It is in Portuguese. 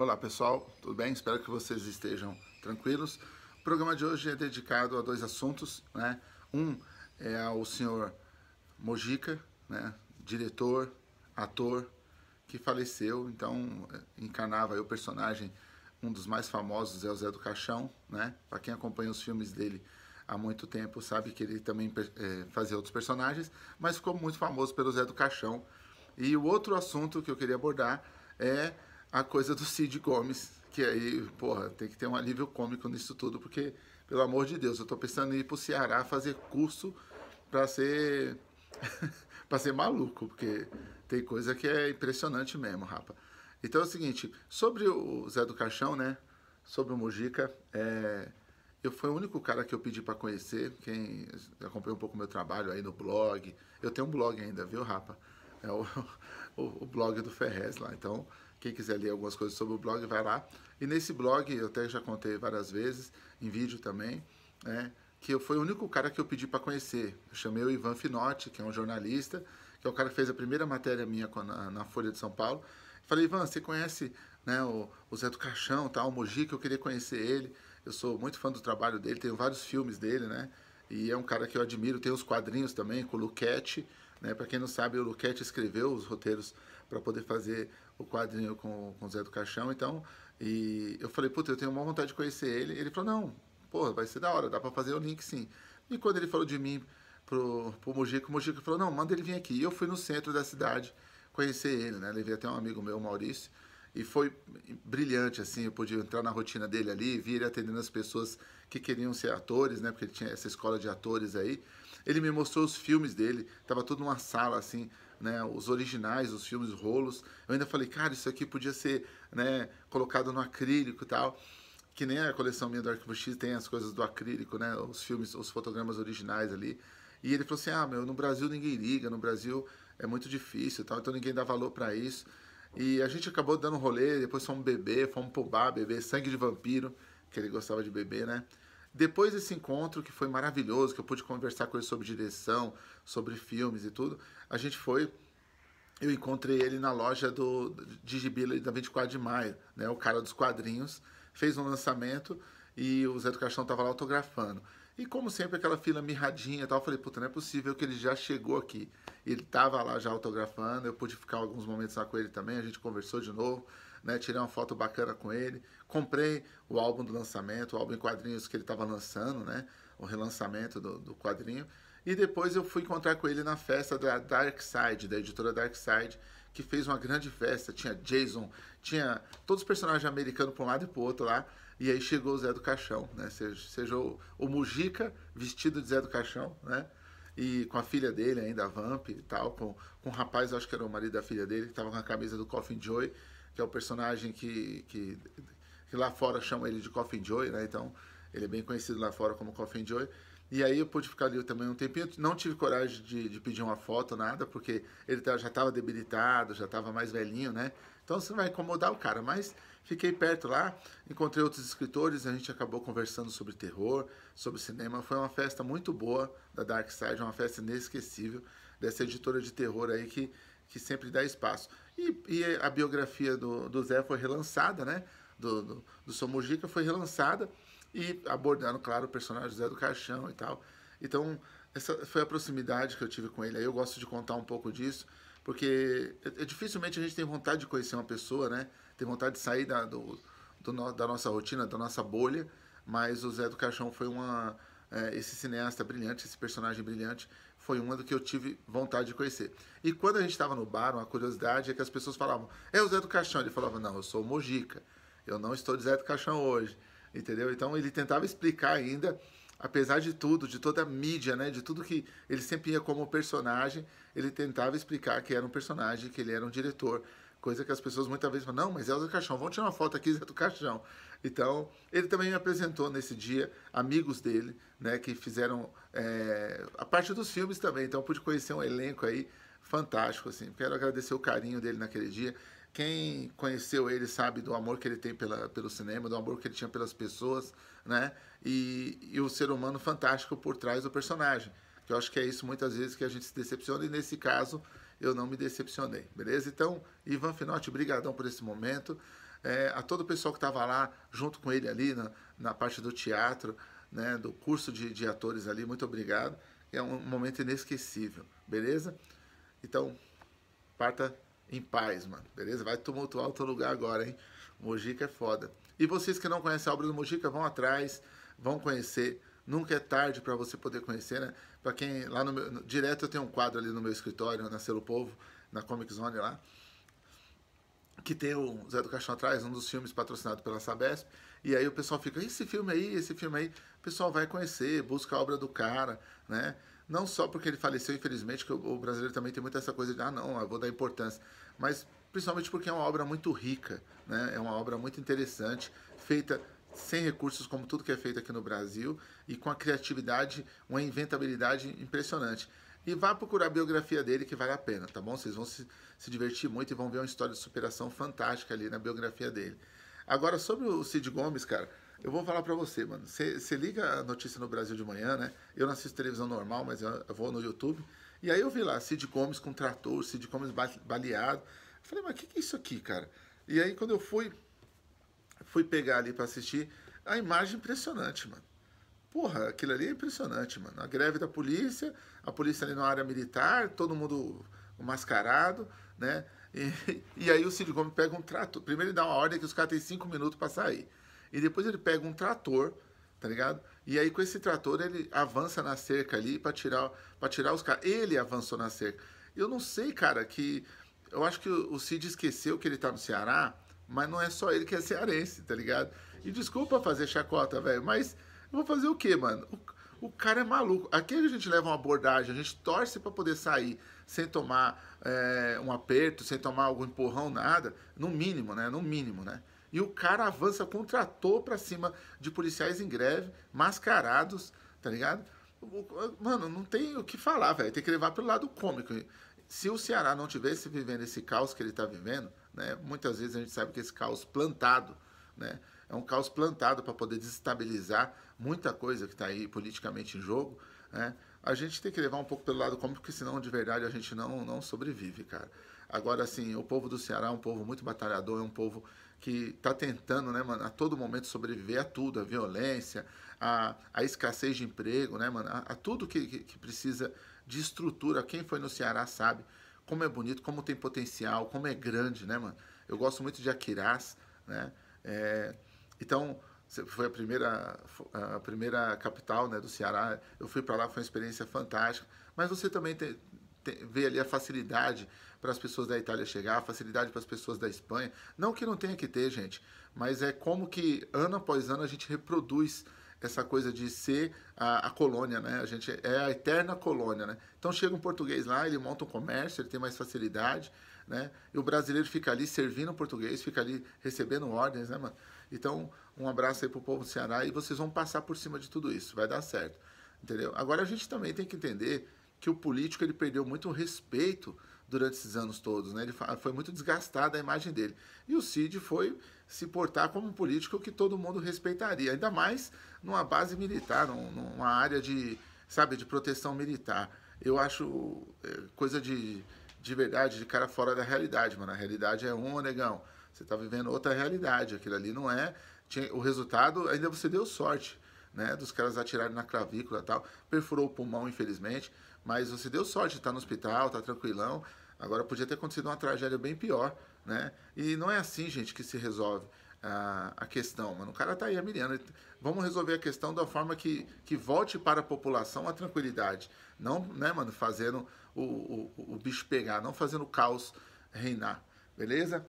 Olá pessoal, tudo bem? Espero que vocês estejam tranquilos. O programa de hoje é dedicado a dois assuntos, né? Um é ao senhor Mojica, né? Diretor, ator que faleceu, então é, encarnava o personagem um dos mais famosos é o Zé do Caixão, né? Para quem acompanha os filmes dele há muito tempo sabe que ele também é, fazia outros personagens, mas ficou muito famoso pelo Zé do Caixão. E o outro assunto que eu queria abordar é a coisa do Cid Gomes, que aí, porra, tem que ter um alívio cômico nisso tudo, porque, pelo amor de Deus, eu tô pensando em ir pro Ceará fazer curso para ser. para ser maluco, porque tem coisa que é impressionante mesmo, rapa. Então é o seguinte, sobre o Zé do Caixão, né? Sobre o Mujica, é, eu fui o único cara que eu pedi para conhecer, quem acompanha um pouco meu trabalho aí no blog. Eu tenho um blog ainda, viu, rapa? É o, o, o blog do Ferrez lá. Então, quem quiser ler algumas coisas sobre o blog, vai lá. E nesse blog, eu até já contei várias vezes, em vídeo também, né, que eu, foi o único cara que eu pedi para conhecer. Eu chamei o Ivan Finotti, que é um jornalista, que é o cara que fez a primeira matéria minha na, na Folha de São Paulo. Falei, Ivan, você conhece né, o, o Zé do Caixão, tá, o Mogi, que eu queria conhecer ele. Eu sou muito fã do trabalho dele, tenho vários filmes dele, né? E é um cara que eu admiro, tem os quadrinhos também, com o Luquete, né? Para quem não sabe, o Luquete escreveu os roteiros para poder fazer o quadrinho com, o Zé do Caixão, então, e eu falei, puta, eu tenho uma vontade de conhecer ele. Ele falou, não, porra, vai ser da hora, dá para fazer o link sim. E quando ele falou de mim pro, pro Mojico, o Mojico falou, não, manda ele vir aqui. E eu fui no centro da cidade conhecer ele, né? Levei até um amigo meu, Maurício, e foi brilhante, assim, eu pude entrar na rotina dele ali, vir atendendo as pessoas que queriam ser atores, né? Porque ele tinha essa escola de atores aí. Ele me mostrou os filmes dele, tava tudo numa sala assim, né, os originais, os filmes rolos. Eu ainda falei, cara, isso aqui podia ser, né, colocado no acrílico e tal. Que nem a coleção minha do Arquivo X tem as coisas do acrílico, né, os filmes, os fotogramas originais ali. E ele falou assim: "Ah, meu, no Brasil ninguém liga, no Brasil é muito difícil, tal, então ninguém dá valor para isso". E a gente acabou dando um rolê, depois fomos beber, fomos pro bar beber sangue de vampiro, que ele gostava de beber, né? Depois desse encontro, que foi maravilhoso, que eu pude conversar com ele sobre direção, sobre filmes e tudo, a gente foi. Eu encontrei ele na loja do, de Gibi da 24 de Maio, né, o cara dos quadrinhos. Fez um lançamento e o Zé do Caixão estava lá autografando. E como sempre, aquela fila mirradinha e tal, eu falei, puta, não é possível que ele já chegou aqui. Ele estava lá já autografando, eu pude ficar alguns momentos lá com ele também, a gente conversou de novo né? Tirei uma foto bacana com ele. Comprei o álbum do lançamento, o álbum em quadrinhos que ele estava lançando, né? O relançamento do, do, quadrinho. E depois eu fui encontrar com ele na festa da Dark Side, da editora Dark Side, que fez uma grande festa. Tinha Jason, tinha todos os personagens americanos para um lado e para o outro lá. E aí chegou o Zé do Caixão, né? Seja, seja o, o Mujica vestido de Zé do Caixão, né? e com a filha dele ainda, a Vamp e tal, com, com um rapaz, acho que era o marido da filha dele, que estava com a camisa do Coffin Joy, que é o personagem que, que, que lá fora chama ele de Coffin Joy, né? Então, ele é bem conhecido lá fora como Coffin Joy. E aí eu pude ficar ali também um tempinho. Não tive coragem de, de pedir uma foto, nada, porque ele tá, já estava debilitado, já estava mais velhinho, né? Então você vai incomodar o cara. Mas fiquei perto lá, encontrei outros escritores, a gente acabou conversando sobre terror, sobre cinema. Foi uma festa muito boa da Dark Side, uma festa inesquecível dessa editora de terror aí que, que sempre dá espaço. E, e a biografia do, do, Zé foi relançada, né? Do, do, do Somujica foi relançada e abordando, claro, o personagem Zé do Caixão e tal. Então, essa foi a proximidade que eu tive com ele. Aí eu gosto de contar um pouco disso, porque é, é, dificilmente a gente tem vontade de conhecer uma pessoa, né? Tem vontade de sair da, do, do, da nossa rotina, da nossa bolha. Mas o Zé do Caixão foi uma, é, esse cineasta brilhante, esse personagem brilhante, foi uma do que eu tive vontade de conhecer. E quando a gente estava no bar, uma curiosidade é que as pessoas falavam, é o Zé do Caixão. Ele falava, não, eu sou o Mojica, eu não estou de Zé do Caixão hoje, entendeu? Então ele tentava explicar ainda, apesar de tudo, de toda a mídia, né, de tudo que ele sempre ia como personagem, ele tentava explicar que era um personagem, que ele era um diretor, Coisa que as pessoas muitas vezes falam, não, mas é o do caixão, vamos tirar uma foto aqui, Zé do caixão. Então, ele também me apresentou nesse dia amigos dele, né, que fizeram é, a parte dos filmes também. Então, pude conhecer um elenco aí fantástico, assim. Quero agradecer o carinho dele naquele dia. Quem conheceu ele sabe do amor que ele tem pela, pelo cinema, do amor que ele tinha pelas pessoas, né? E, e o ser humano fantástico por trás do personagem. Que eu acho que é isso muitas vezes que a gente se decepciona e nesse caso eu não me decepcionei, beleza? Então, Ivan Finotti, brigadão por esse momento. É, a todo o pessoal que estava lá junto com ele ali na, na parte do teatro, né, do curso de, de atores ali, muito obrigado. É um momento inesquecível, beleza? Então, parta em paz, mano, beleza? Vai tumultuar o teu lugar agora, hein? Mojica é foda. E vocês que não conhecem a obra do Mojica, vão atrás, vão conhecer. Nunca é tarde para você poder conhecer, né? para quem lá no, no, direto eu tenho um quadro ali no meu escritório, na Selo Povo, na Comic Zone lá, que tem o Zé do Caixão atrás, um dos filmes patrocinado pela Sabesp, e aí o pessoal fica, esse filme aí, esse filme aí, o pessoal vai conhecer, busca a obra do cara, né? Não só porque ele faleceu, infelizmente, que o brasileiro também tem muita essa coisa de, ah, não, eu vou dar importância, mas principalmente porque é uma obra muito rica, né? É uma obra muito interessante, feita sem recursos, como tudo que é feito aqui no Brasil, e com a criatividade, uma inventabilidade impressionante. E vá procurar a biografia dele, que vale a pena, tá bom? Vocês vão se, se divertir muito e vão ver uma história de superação fantástica ali na biografia dele. Agora, sobre o Cid Gomes, cara, eu vou falar pra você, mano. Você liga a notícia no Brasil de manhã, né? Eu não assisto televisão normal, mas eu, eu vou no YouTube. E aí eu vi lá, Cid Gomes com trator, Cid Gomes baleado. Eu falei, mas o que, que é isso aqui, cara? E aí quando eu fui fui pegar ali para assistir. A imagem é impressionante, mano. Porra, aquilo ali é impressionante, mano. A greve da polícia, a polícia ali na área militar, todo mundo mascarado, né? E, e aí o Cid Gomes pega um trator. Primeiro ele dá uma ordem que os caras têm cinco minutos para sair. E depois ele pega um trator, tá ligado? E aí com esse trator ele avança na cerca ali para tirar, pra tirar os caras. Ele avançou na cerca. Eu não sei, cara, que. Eu acho que o Cid esqueceu que ele tá no Ceará mas não é só ele que é cearense, tá ligado? E desculpa fazer chacota, velho, mas eu vou fazer o quê, mano? O, o, cara é maluco. Aqui a gente leva uma abordagem, a gente torce para poder sair sem tomar é, um aperto, sem tomar algum empurrão, nada. No mínimo, né? No mínimo, né? E o cara avança, contratou pra cima de policiais em greve, mascarados, tá ligado? Mano, não tem o que falar, velho. Tem que levar pelo lado cômico se o Ceará não tivesse vivendo esse caos que ele está vivendo, né, muitas vezes a gente sabe que esse caos plantado, né, é um caos plantado para poder desestabilizar muita coisa que está aí politicamente em jogo, né, a gente tem que levar um pouco pelo lado cômico, porque senão de verdade a gente não, não sobrevive, cara. Agora, assim, o povo do Ceará é um povo muito batalhador, é um povo que está tentando, né, mano, a todo momento sobreviver a tudo, a violência, a, a escassez de emprego, né, mano, a, a tudo que, que, que precisa de estrutura. Quem foi no Ceará sabe como é bonito, como tem potencial, como é grande, né, mano? Eu gosto muito de Aquiraz, né? É, então, foi a primeira, a primeira capital né, do Ceará. Eu fui para lá, foi uma experiência fantástica. Mas você também tem, tem, vê ali a facilidade para as pessoas da Itália chegar, a facilidade para as pessoas da Espanha. Não que não tenha que ter, gente, mas é como que ano após ano a gente reproduz essa coisa de ser a, a, colônia, né? A gente é a eterna colônia, né? Então chega um português lá, ele monta um comércio, ele tem mais facilidade, né? E o brasileiro fica ali servindo o português, fica ali recebendo ordens, né, mano? Então, um abraço aí pro povo do Ceará e vocês vão passar por cima de tudo isso, vai dar certo, entendeu? Agora a gente também tem que entender que o político ele perdeu muito respeito durante esses anos todos, né? Ele foi muito desgastada a imagem dele. E o Cid foi se portar como um político que todo mundo respeitaria, ainda mais numa base militar, numa área de, sabe, de proteção militar. Eu acho é, coisa de, de verdade, de cara fora da realidade, mano. A realidade é um, negão. Você está vivendo outra realidade. Aquilo ali não é. O resultado, ainda você deu sorte, né? Dos caras atirarem na clavícula e tal. Perfurou o pulmão, infelizmente. Mas você deu sorte, está no hospital, está tranquilão. Agora podia ter acontecido uma tragédia bem pior, né? E não é assim, gente, que se resolve a, a questão. Mano, o cara tá aí, a Miriana, Vamos resolver a questão da forma que, que volte para a população a tranquilidade. Não, né, mano, fazendo o, o, o bicho pegar, não fazendo o caos reinar. Beleza?